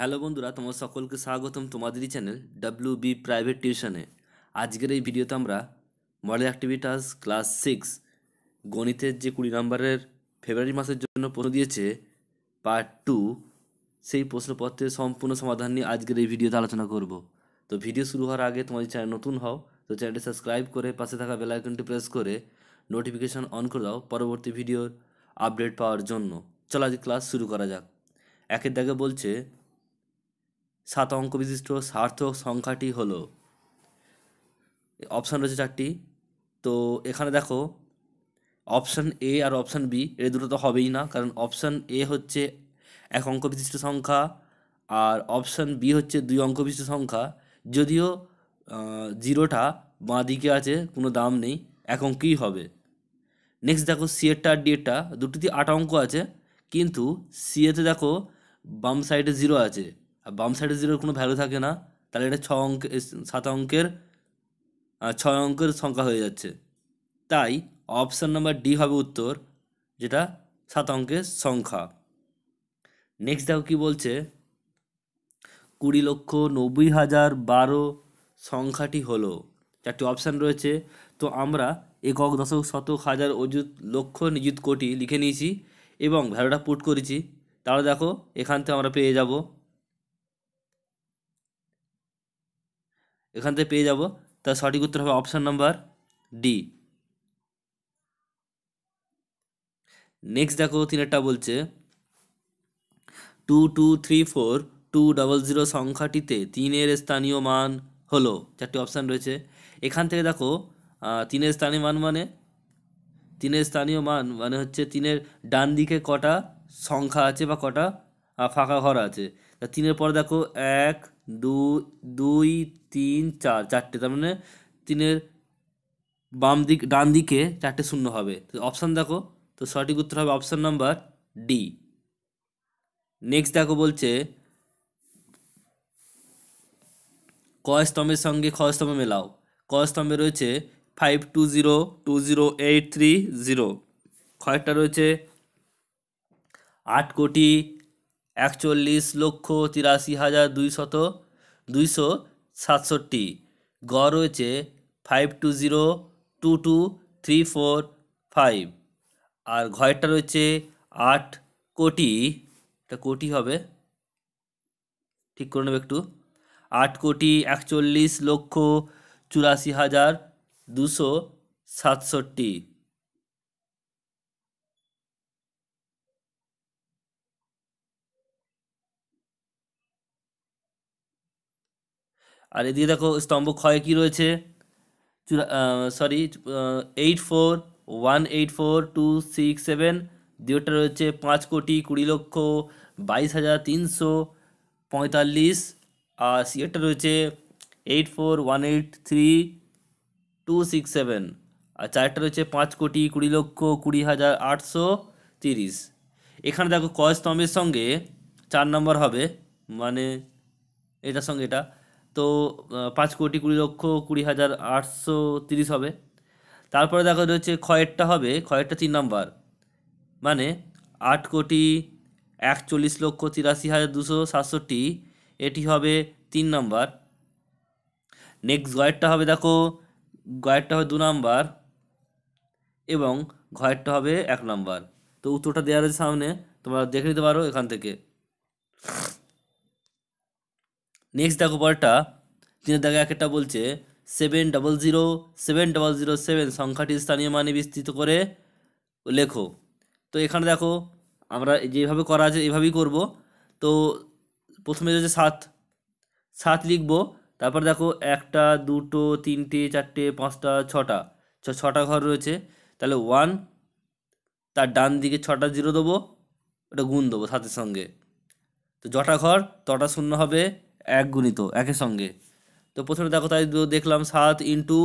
hello বন্ধুরা তোমার সকলকে স্বাগতম তোমাদেরই চ্যানেল ডাব্লিউ বি প্রাইভেট টিউশনে আজকের এই ভিডিওতে আমরা মডেল অ্যাক্টিভিটাস ক্লাস সিক্স গণিতের যে কুড়ি নম্বরের ফেব্রুয়ারি মাসের জন্য প্রশ্ন দিয়েছে পার্ট টু সেই প্রশ্নপত্রের সম্পূর্ণ সমাধান নিয়ে আজকের এই ভিডিওতে আলোচনা করব তো ভিডিও শুরু হওয়ার আগে তোমাদের চ্যানেল নতুন হও তো চ্যানেলটি সাবস্ক্রাইব করে পাশে থাকা বেলাইকনটি প্রেস করে নোটিফিকেশান অন করে দাও পরবর্তী ভিডিওর আপডেট পাওয়ার জন্য চলো আজ ক্লাস শুরু করা যাক একের দাগে বলছে সাত অঙ্ক বিশিষ্ট সার্থক সংখ্যাটি হলো অপশান রয়েছে চারটি তো এখানে দেখো অপশান এ আর অপশান বি এর দুটো তো হবেই না কারণ অপশান এ হচ্ছে এক অঙ্ক বিশিষ্ট সংখ্যা আর অপশান বি হচ্ছে দুই অঙ্ক বিশিষ্ট সংখ্যা যদিও জিরোটা বাঁ দিকে আছে কোনো দাম নেই এক অঙ্কই হবে নেক্সট দেখো সি এরটা আর ডি এরটা দুটিতে আট অঙ্ক আছে কিন্তু সি এতে দেখো বাম সাইডে জিরো আছে আর বাম সাইডে জিরোর কোনো ভ্যালু থাকে না তাহলে এটা ছ অঙ্ক সাত অঙ্কের ছয় অঙ্কের সংখ্যা হয়ে যাচ্ছে তাই অপশান নাম্বার ডি হবে উত্তর যেটা সাত অঙ্কের সংখ্যা নেক্সট দেখো কি বলছে কুড়ি লক্ষ নব্বই হাজার বারো সংখ্যাটি হলো চারটি অপশান রয়েছে তো আমরা একক দশক শতক হাজার অযুত লক্ষ নিযুত কোটি লিখে নিয়েছি এবং ভ্যালুটা পুট করেছি তাহলে দেখো এখান থেকে আমরা পেয়ে যাব এখান থেকে পেয়ে যাব তার সঠিক উত্তর হবে অপশান নাম্বার ডি নেক্সট দেখো তিনেরটা বলছে two two three four two double zero সংখ্যাটিতে তিনের স্থানীয় মান হলো চারটি অপশান রয়েছে এখান থেকে দেখো তিনের স্থানীয় মান মানে তিনের স্থানীয় মান মানে হচ্ছে তিনের ডান দিকে কটা সংখ্যা আছে বা কটা ফাঁকা ঘর আছে তা তিনের পর দেখো এক দুই তিন চার চারটে তার মানে তিনের বাম দিক ডান দিকে চারটে শূন্য হবে তো অপশান দেখো তো সঠিক উত্তর হবে অপশান নাম্বার ডি নেক্সট দেখো বলছে ক স্তম্ভের সঙ্গে খ স্তম্ভ মেলাও ক স্তম্ভে রয়েছে five two zero two zero eight three zero খয়েরটা রয়েছে আট কোটি একচল্লিশ লক্ষ তিরাশি হাজার দুইশত দুইশো সাতষট্টি গড় রয়েছে five two zero two two three four five আর ঘরটা রয়েছে আট কোটি এটা কোটি হবে ঠিক করে নেবে একটু আট কোটি একচল্লিশ লক্ষ চুরাশি হাজার দুশো সাতষট্টি আর এদিকে দেখো স্তম্ভ ক্ষয় কী রয়েছে sorry eight four one eight four two six seven দ্বিতীয়টা রয়েছে পাঁচ কোটি কুড়ি লক্ষ বাইশ হাজার তিনশো পঁয়তাল্লিশ আর সিএটা রয়েছে eight four one eight three two six seven আর চারটা রয়েছে পাঁচ কোটি কুড়ি লক্ষ কুড়ি হাজার আটশো তিরিশ এখানে দেখো ক স্তম্ভের সঙ্গে চার নম্বর হবে মানে এটার সঙ্গে এটা তো পাঁচ কোটি কুড়ি লক্ষ কুড়ি হাজার আটশো তিরিশ হবে তারপরে দেখা রয়েছে খয়েরটা হবে খয়েরটা তিন নম্বর মানে আট কোটি একচল্লিশ লক্ষ তিরাশি হাজার দুশো সাতষট্টি এটি হবে তিন নম্বর নেক্সট গয়েরটা হবে দেখো গয়েরটা হবে দু নম্বর এবং ঘয়েরটা হবে এক নম্বর তো উত্তরটা দেওয়া রয়েছে সামনে তোমরা দেখে নিতে পারো এখান থেকে নেক্সট দেখো পরটা তিনের দেখো একটা বলছে seven double zero seven double zero seven সংখ্যাটি স্থানীয় মানে বিস্তৃত করে লেখো তো এখানে দেখো আমরা যেভাবে করা আছে এভাবেই করব তো প্রথমে রয়েছে সাত সাত লিখব তারপর দেখো একটা দুটো তিনটে চারটে পাঁচটা ছটা ছটা ঘর রয়েছে তাহলে ওয়ান তার ডান দিকে ছটা জিরো দেবো ওটা গুণ দেবো সাথে সঙ্গে তো জটা ঘর তটা শূন্য হবে এক গুণিত একের সঙ্গে তো প্রথমে দেখো তাই দেখলাম সাত ইন্টু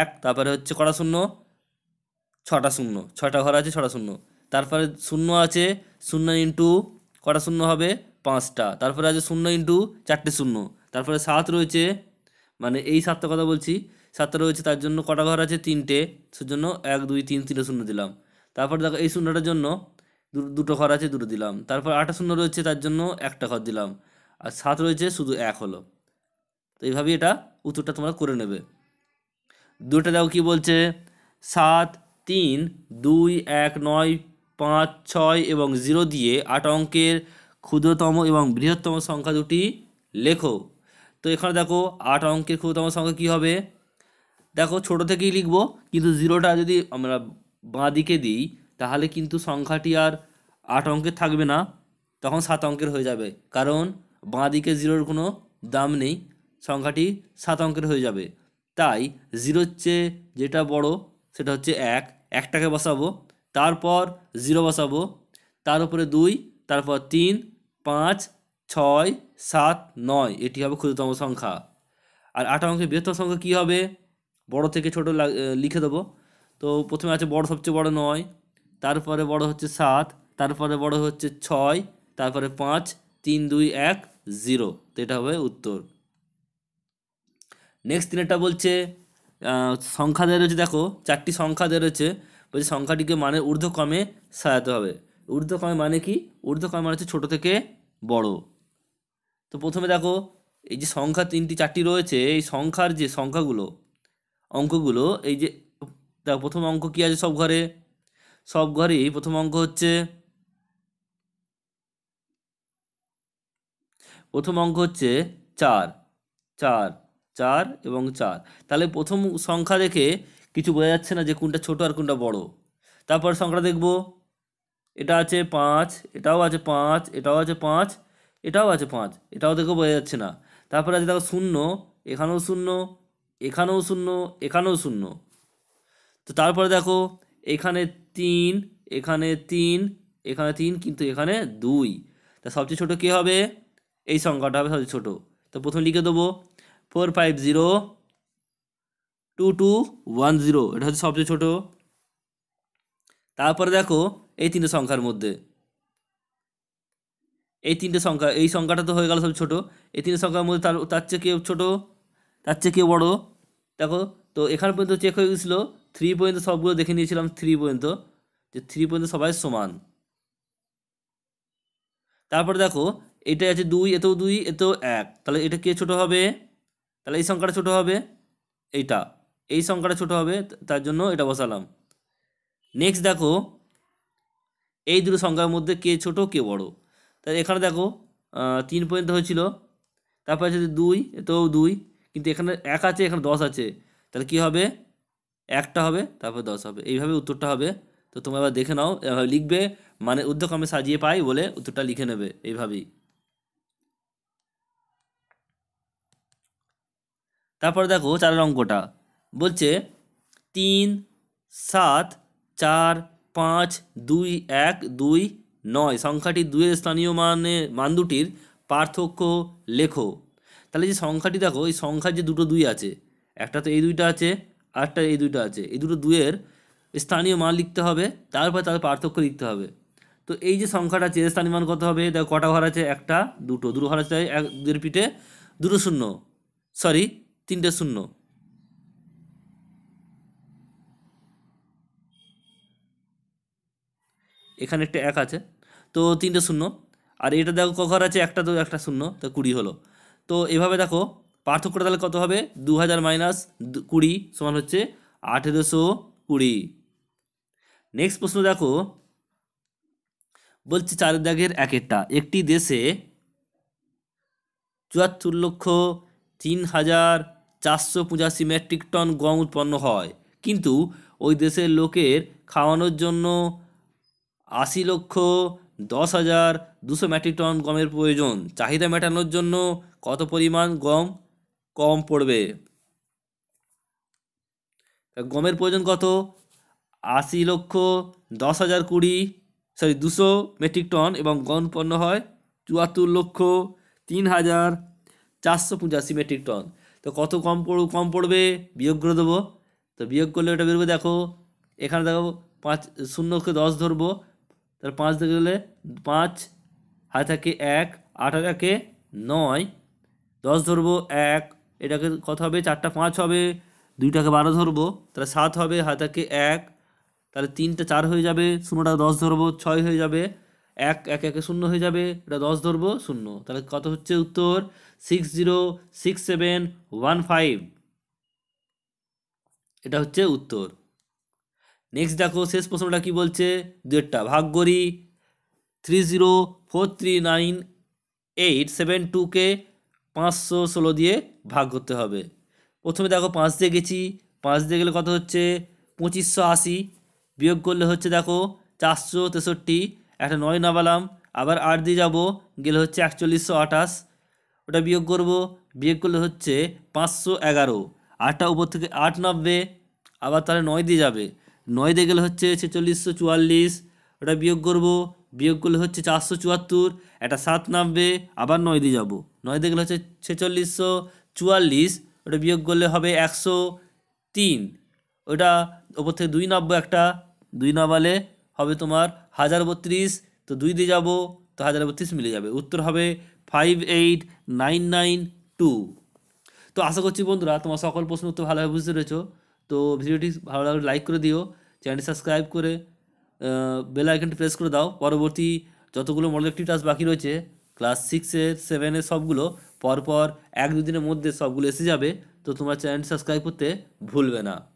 এক তারপরে হচ্ছে কটা শূন্য ছটা শূন্য ছটা ঘর আছে ছটা শূন্য তারপরে শূন্য আছে শূন্য ইন্টু কটা শূন্য হবে পাঁচটা তারপরে আছে শূন্য ইন্টু চারটে শূন্য তারপরে সাত রয়েছে মানে এই সাতটা কথা বলছি সাতটা রয়েছে তার জন্য কটা ঘর আছে তিনটে জন্য এক দুই তিন তিনটে শূন্য দিলাম তারপর দেখো এই শূন্যটার জন্য দুটো ঘর আছে দুটো দিলাম তারপর আটটা শূন্য রয়েছে তার জন্য একটা ঘর দিলাম আর সাত রয়েছে শুধু এক হলো তো এইভাবেই এটা উত্তরটা তোমরা করে নেবে দুটা দেখো কি বলছে সাত তিন দুই এক নয় পাঁচ ছয় এবং জিরো দিয়ে আট অঙ্কের ক্ষুদ্রতম এবং বৃহত্তম সংখ্যা দুটি লেখো তো এখানে দেখো আট অঙ্কের ক্ষুদ্রতম সংখ্যা কি হবে দেখো ছোট থেকেই লিখবো কিন্তু জিরোটা যদি আমরা বাঁ দিকে দিই তাহলে কিন্তু সংখ্যাটি আর আট অঙ্কের থাকবে না তখন সাত অঙ্কের হয়ে যাবে কারণ বাঁ দিকে জিরোর কোনো দাম নেই সংখ্যাটি সাত অঙ্কের হয়ে যাবে তাই জিরোর চেয়ে যেটা বড় সেটা হচ্ছে এক একটাকে বসাবো তারপর জিরো বসাবো তার উপরে দুই তারপর তিন পাঁচ ছয় সাত নয় এটি হবে ক্ষুদ্রতম সংখ্যা আর আট অঙ্কের বৃহত্তম সংখ্যা কী হবে বড় থেকে ছোট লিখে দেবো তো প্রথমে আছে বড় সবচেয়ে বড় নয় তারপরে বড় হচ্ছে সাত তারপরে বড় হচ্ছে ছয় তারপরে পাঁচ তিন দুই এক জিরো তো এটা হবে উত্তর নেক্সট তিনেরটা বলছে সংখ্যা দেওয়া রয়েছে দেখো চারটি সংখ্যা দেওয়া রয়েছে বলছে সংখ্যাটিকে মানে ঊর্ধ্বক্রমে সাজাতে হবে ঊর্ধ্বক্রমে মানে কি ঊর্ধ্বক্রমে মানে হচ্ছে ছোটো থেকে বড় তো প্রথমে দেখো এই যে সংখ্যা তিনটি চারটি রয়েছে এই সংখ্যার যে সংখ্যাগুলো অঙ্কগুলো এই যে দেখো প্রথম অঙ্ক কী আছে সব ঘরে সব ঘরেই প্রথম অঙ্ক হচ্ছে প্রথম অঙ্ক হচ্ছে চার চার চার এবং চার তাহলে প্রথম সংখ্যা দেখে কিছু বোঝা যাচ্ছে না যে কোনটা ছোট আর কোনটা বড় তারপর সংখ্যা দেখব এটা আছে পাঁচ এটাও আছে পাঁচ এটাও আছে পাঁচ এটাও আছে পাঁচ এটাও দেখে বোঝা যাচ্ছে না তারপরে আছে দেখো শূন্য এখানেও শূন্য এখানেও শূন্য এখানেও শূন্য তো তারপরে দেখো এখানে তিন এখানে তিন এখানে তিন কিন্তু এখানে দুই তা সবচেয়ে ছোট কী হবে এই সংখ্যাটা হবে সবচেয়ে ছোটো তো প্রথম লিখে দেবো four five zero two two one zero এটা হচ্ছে সবচেয়ে ছোটো তারপরে দেখো এই তিনটে সংখ্যার মধ্যে এই তিনটে সংখ্যা এই সংখ্যাটা তো হয়ে গেল সব ছোটো এই তিনটে সংখ্যার মধ্যে তার তার চেয়ে কেউ ছোটো তার চেয়ে কেউ বড়ো দেখো তো এখান পর্যন্ত চেক হয়ে গেছিলো থ্রি পর্যন্ত সবগুলো দেখে নিয়েছিলাম থ্রি পর্যন্ত যে থ্রি পর্যন্ত সবাই সমান তারপরে দেখো এটা আছে দুই এতেও দুই এতেও এক তাহলে এটা কে ছোট হবে তাহলে এই সংখ্যাটা ছোট হবে এইটা এই সংখ্যাটা ছোট হবে তার জন্য এটা বসালাম নেক্সট দেখো এই দুটো সংখ্যার মধ্যে কে ছোট কে বড় তাহলে এখানে দেখো তিন পর্যন্ত হয়েছিল তারপরে আছে দুই এতেও দুই কিন্তু এখানে এক আছে এখানে দশ আছে তাহলে কি হবে একটা হবে তারপর দশ হবে এইভাবে উত্তরটা হবে তো তোমরা এবার দেখে নাও এভাবে লিখবে মানে উদ্যোগ আমি সাজিয়ে পাই বলে উত্তরটা লিখে নেবে এইভাবেই তারপরে দেখো চারের অঙ্কটা বলছে তিন সাত চার পাঁচ দুই এক দুই নয় সংখ্যাটি দুইয়ের স্থানীয় মানে মান দুটির পার্থক্য লেখো তাহলে যে সংখ্যাটি দেখো এই সংখ্যার যে দুটো দুই আছে একটা তো এই দুইটা আছে আরটা এই দুইটা আছে এই দুটো দুইয়ের স্থানীয় মান লিখতে হবে তারপর তার পার্থক্য লিখতে হবে তো এই যে সংখ্যাটা আছে স্থানীয় মান কত হবে দেখো কটা ঘর আছে একটা দুটো দুটো ঘর আছে এক দুয়ের পিঠে দুটো শূন্য সরি তিনটে শূন্য এখানে একটা এক আছে তো তিনটে শূন্য আর এটা দেখো কখন আছে একটা তো একটা শূন্য তো কুড়ি হলো তো এভাবে দেখো পার্থক্যটা তাহলে কত হবে দু হাজার মাইনাস কুড়ি সমান হচ্ছে আঠেরোশো কুড়ি নেক্সট প্রশ্ন দেখো বলছি চার দাগের এক একটা একটি দেশে চুয়াত্তর লক্ষ তিন হাজার চারশো পঁচাশি মেট্রিক টন গম উৎপন্ন হয় কিন্তু ওই দেশের লোকের খাওয়ানোর জন্য আশি লক্ষ দশ হাজার দুশো মেট্রিক টন গমের প্রয়োজন চাহিদা মেটানোর জন্য কত পরিমাণ গম কম পড়বে গমের প্রয়োজন কত আশি লক্ষ দশ হাজার কুড়ি সরি দুশো মেট্রিক টন এবং গম উৎপন্ন হয় চুয়াত্তর লক্ষ তিন হাজার চারশো পঁচাশি মেট্রিক টন তো কত কম পড় কম পড়বে বিয়োগ করে দেবো তো বিয়োগ করলে ওটা বেরোবে দেখো এখানে দেখো পাঁচ শূন্যকে দশ ধরবো তাহলে পাঁচ দেখে গেলে পাঁচ হাতে থাকে এক আট থাকে নয় দশ ধরবো এক এটাকে কত হবে চারটা পাঁচ হবে দুইটাকে বারো ধরবো তাহলে সাত হবে হাতে থাকে এক তাহলে তিনটা চার হয়ে যাবে শূন্যটা দশ ধরবো ছয় হয়ে যাবে এক এক একে শূন্য হয়ে যাবে এটা দশ ধরবো শূন্য তাহলে কত হচ্ছে উত্তর six zero six seven one five এটা হচ্ছে উত্তর নেক্সট দেখো শেষ প্রশ্নটা কি বলছে দুয়েরটা ভাগ করি three zero four three nine eight seven টুকে পাঁচশো ষোলো দিয়ে ভাগ করতে হবে প্রথমে দেখো পাঁচ দিয়ে গেছি পাঁচ দিয়ে গেলে কত হচ্ছে পঁচিশশো আশি বিয়োগ করলে হচ্ছে দেখো চারশো তেষট্টি একটা নয় নামালাম আবার আট দিয়ে যাব গেলে হচ্ছে একচল্লিশশো আঠাশ ওটা বিয়োগ করব বিয়োগ করলে হচ্ছে পাঁচশো এগারো আটটা উপর থেকে আট নামবে আবার তাহলে নয় দিয়ে যাবে নয় দিয়ে গেলে হচ্ছে ছেচল্লিশশো চুয়াল্লিশ ওটা বিয়োগ করব বিয়োগ করলে হচ্ছে চারশো চুয়াত্তর একটা সাত নামবে আবার নয় দিয়ে যাবো নয় দিয়ে গেলে হচ্ছে ছেচল্লিশশো চুয়াল্লিশ ওটা বিয়োগ করলে হবে একশো তিন ওটা ওপর থেকে দুই নামবো একটা দুই নামালে হবে তোমার হাজার বত্রিশ তো দুই দিয়ে যাব তো হাজার বত্রিশ মিলে যাবে উত্তর হবে five eight nine nine two তো আশা করছি বন্ধুরা তোমার সকল প্রশ্ন উত্তর ভালোভাবে বুঝতে পেরেছো তো ভিডিওটি ভালো লাগলে লাইক করে দিও চ্যানেলটি সাবস্ক্রাইব করে বেল আইকনটি প্রেস করে দাও পরবর্তী যতগুলো মডেল টিটাস বাকি রয়েছে ক্লাস সিক্সের সেভেনের সবগুলো পরপর এক দুদিনের মধ্যে সবগুলো এসে যাবে তো তোমার চ্যানেলটি সাবস্ক্রাইব করতে ভুলবে না